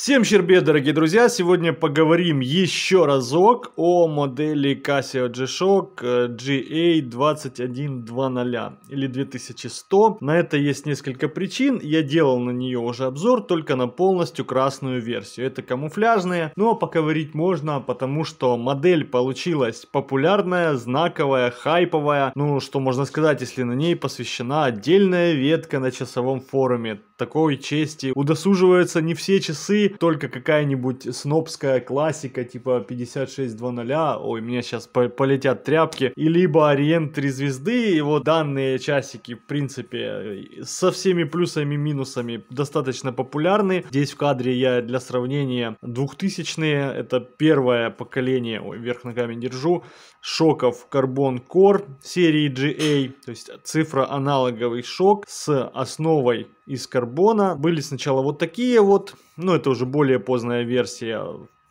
Всем щербет, дорогие друзья! Сегодня поговорим еще разок о модели Casio G-Shock э, GA2100 или 2100. На это есть несколько причин. Я делал на нее уже обзор, только на полностью красную версию. Это камуфляжные, но поговорить можно, потому что модель получилась популярная, знаковая, хайповая. Ну, что можно сказать, если на ней посвящена отдельная ветка на часовом форуме такой чести удосуживаются не все часы, только какая-нибудь снобская классика типа 5600, ой, мне сейчас по полетят тряпки, и либо Ориент 3 звезды, его данные часики, в принципе, со всеми плюсами и минусами достаточно популярны. Здесь в кадре я для сравнения 2000-е, это первое поколение, ой, вверх ногами держу, шоков Carbon Core серии GA, то есть цифра аналоговый шок с основой из карбона. Были сначала вот такие вот, но это уже более поздняя версия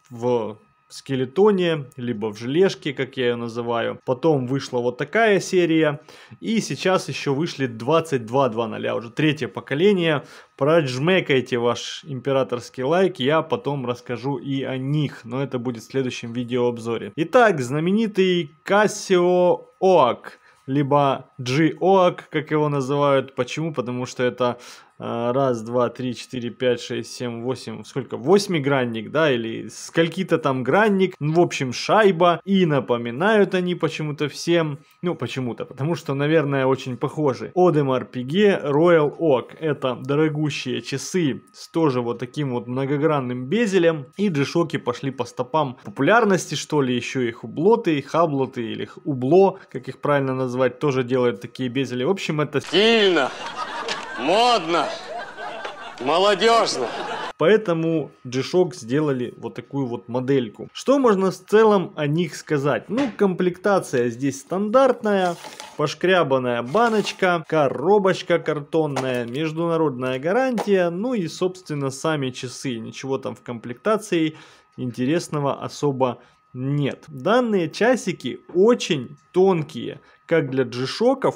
в скелетоне, либо в желешке, как я ее называю. Потом вышла вот такая серия. И сейчас еще вышли 22.2.0, уже третье поколение. Проджмекайте ваш императорский лайк, я потом расскажу и о них, но это будет в следующем видеообзоре. Итак, знаменитый Casio OAK либо g Oak, как его называют. Почему? Потому что это а, раз, два, три, четыре, пять, шесть, семь, восемь, сколько, восьмигранник, да, или скольки-то там гранник, ну, в общем, шайба, и напоминают они почему-то всем, ну, почему-то, потому что, наверное, очень похожи. Audemars Piguet Royal Oak, это дорогущие часы с тоже вот таким вот многогранным безелем, и джишоки пошли по стопам популярности, что ли, еще их хублоты, хаблоты, или их убло, как их правильно назвать, тоже делают такие безели, в общем, это... Сильно! модно, молодежно. Поэтому G-Shock сделали вот такую вот модельку. Что можно в целом о них сказать? Ну, комплектация здесь стандартная, пошкрябанная баночка, коробочка картонная, международная гарантия, ну и, собственно, сами часы. Ничего там в комплектации интересного особо нет нет. Данные часики очень тонкие, как для g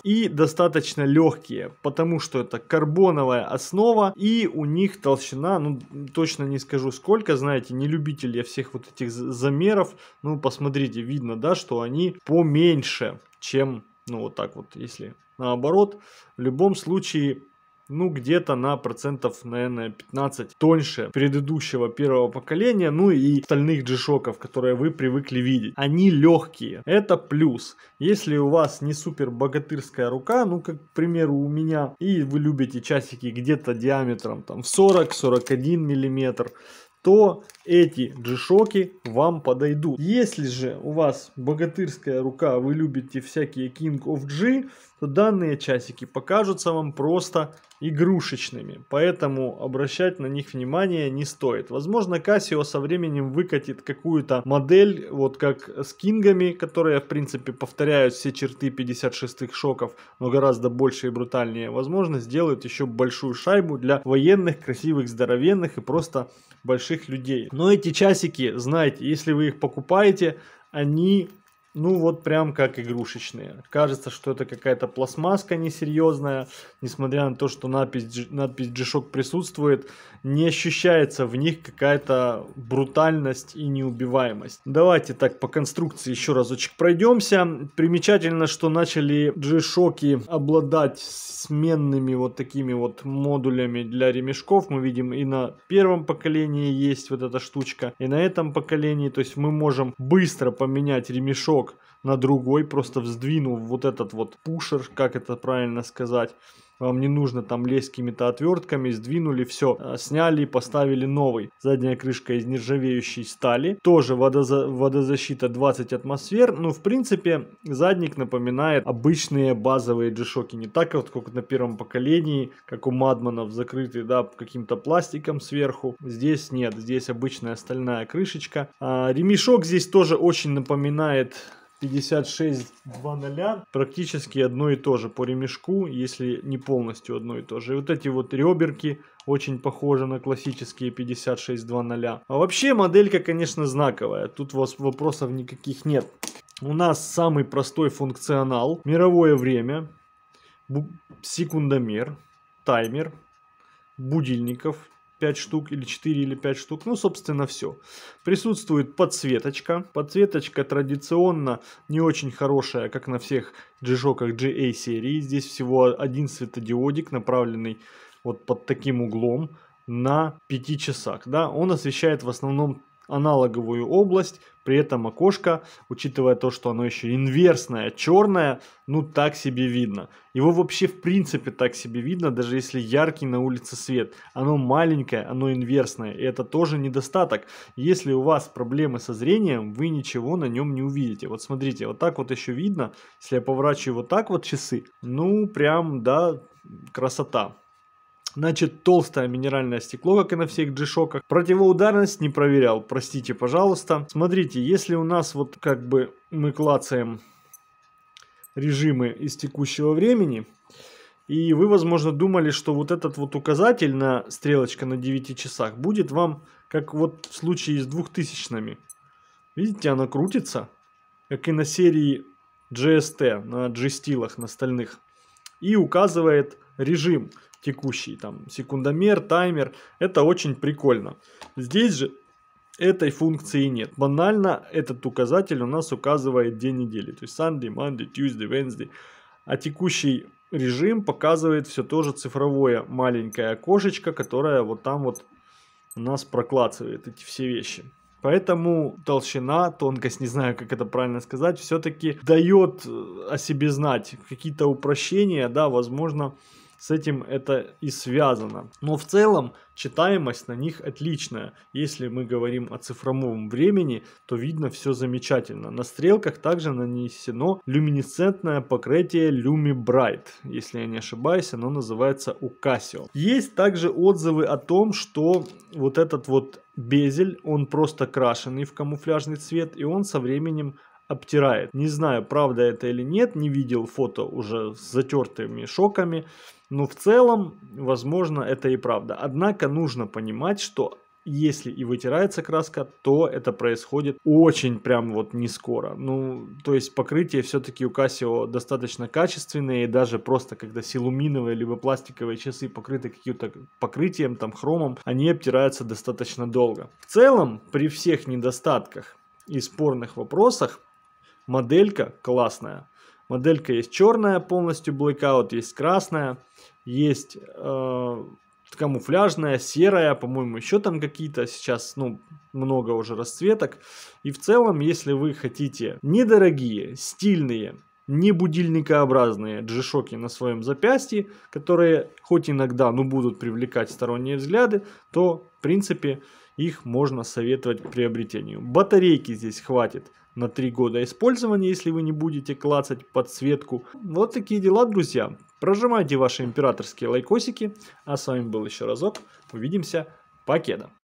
и достаточно легкие, потому что это карбоновая основа и у них толщина, ну точно не скажу сколько, знаете, не любитель я всех вот этих замеров, ну посмотрите, видно, да, что они поменьше, чем, ну вот так вот, если наоборот, в любом случае ну, где-то на процентов, наверное, 15 тоньше предыдущего первого поколения, ну и остальных g которые вы привыкли видеть. Они легкие, это плюс. Если у вас не супер богатырская рука, ну, как, к примеру, у меня, и вы любите часики где-то диаметром там в 40-41 миллиметр, то эти джишоки вам подойдут. Если же у вас богатырская рука, вы любите всякие King of G, то данные часики покажутся вам просто игрушечными, поэтому обращать на них внимание не стоит. Возможно, Casio со временем выкатит какую-то модель, вот как с кингами, которые, в принципе, повторяют все черты 56-х шоков, но гораздо больше и брутальнее. Возможно, сделают еще большую шайбу для военных, красивых, здоровенных и просто больших других людей. Но эти часики, знаете, если вы их покупаете, они ну вот прям как игрушечные. Кажется, что это какая-то пластмасска несерьезная, несмотря на то, что надпись, надпись G-Shock присутствует, не ощущается в них какая-то брутальность и неубиваемость. Давайте так по конструкции еще разочек пройдемся. Примечательно, что начали G-Shock обладать сменными вот такими вот модулями для ремешков. Мы видим и на первом поколении есть вот эта штучка, и на этом поколении. То есть мы можем быстро поменять ремешок Hamburg. на другой, просто вздвинув вот этот вот пушер, как это правильно сказать. Вам не нужно там лезть какими-то отвертками, сдвинули, все, э, сняли и поставили новый. Задняя крышка из нержавеющей стали, тоже водоза водозащита 20 атмосфер. Ну, в принципе, задник напоминает обычные базовые джишоки, не так вот, как на первом поколении, как у Мадманов, закрытый, да, каким-то пластиком сверху. Здесь нет, здесь обычная стальная крышечка. А, ремешок здесь тоже очень напоминает 56-2-0 практически одно и то же по ремешку, если не полностью одно и то же. И вот эти вот реберки очень похожи на классические 56-2-0. А вообще моделька, конечно, знаковая, тут вопросов никаких нет. У нас самый простой функционал, мировое время, секундомер, таймер, будильников, 5 штук или 4 или 5 штук. Ну, собственно, все. Присутствует подсветочка. Подсветочка традиционно не очень хорошая, как на всех джишоках GA серии. Здесь всего один светодиодик, направленный вот под таким углом на 5 часах. Да? Он освещает в основном аналоговую область, при этом окошко, учитывая то, что оно еще инверсное, черное, ну так себе видно. Его вообще в принципе так себе видно, даже если яркий на улице свет. Оно маленькое, оно инверсное, и это тоже недостаток. Если у вас проблемы со зрением, вы ничего на нем не увидите. Вот смотрите, вот так вот еще видно, если я поворачиваю вот так вот часы, ну прям, да, красота. Значит, толстое минеральное стекло, как и на всех G-Shock. Противоударность не проверял, простите, пожалуйста. Смотрите, если у нас вот как бы мы клацаем режимы из текущего времени, и вы, возможно, думали, что вот этот вот указатель на стрелочка на 9 часах будет вам, как вот в случае с двухтысячными. Видите, она крутится, как и на серии GST, на G-стилах, на стальных. И указывает режим текущий, там, секундомер, таймер. Это очень прикольно. Здесь же этой функции нет. Банально этот указатель у нас указывает день недели. То есть Sunday, Monday, Tuesday, Wednesday. А текущий режим показывает все тоже цифровое маленькое окошечко, которое вот там вот у нас проклацывает эти все вещи. Поэтому толщина, тонкость, не знаю, как это правильно сказать, все-таки дает э, о себе знать какие-то упрощения, да, возможно, с этим это и связано. Но в целом читаемость на них отличная. Если мы говорим о цифровом времени, то видно все замечательно. На стрелках также нанесено люминесцентное покрытие Lumi Bright. Если я не ошибаюсь, оно называется у Casio. Есть также отзывы о том, что вот этот вот безель, он просто крашеный в камуфляжный цвет, и он со временем обтирает. Не знаю, правда это или нет, не видел фото уже с затертыми шоками, но в целом, возможно, это и правда. Однако нужно понимать, что если и вытирается краска, то это происходит очень прям вот не скоро. Ну, то есть покрытие все-таки у Casio достаточно качественное, и даже просто когда силуминовые либо пластиковые часы покрыты каким-то покрытием, там хромом, они обтираются достаточно долго. В целом, при всех недостатках и спорных вопросах, Моделька классная. Моделька есть черная полностью, Blackout есть красная, есть э, камуфляжная, серая, по-моему, еще там какие-то сейчас, ну, много уже расцветок. И в целом, если вы хотите недорогие, стильные, не будильникообразные джишоки на своем запястье, которые хоть иногда, но будут привлекать сторонние взгляды, то, в принципе, их можно советовать к приобретению. Батарейки здесь хватит на 3 года использования, если вы не будете клацать подсветку. Вот такие дела, друзья. Прожимайте ваши императорские лайкосики. А с вами был еще разок. Увидимся. Покеда.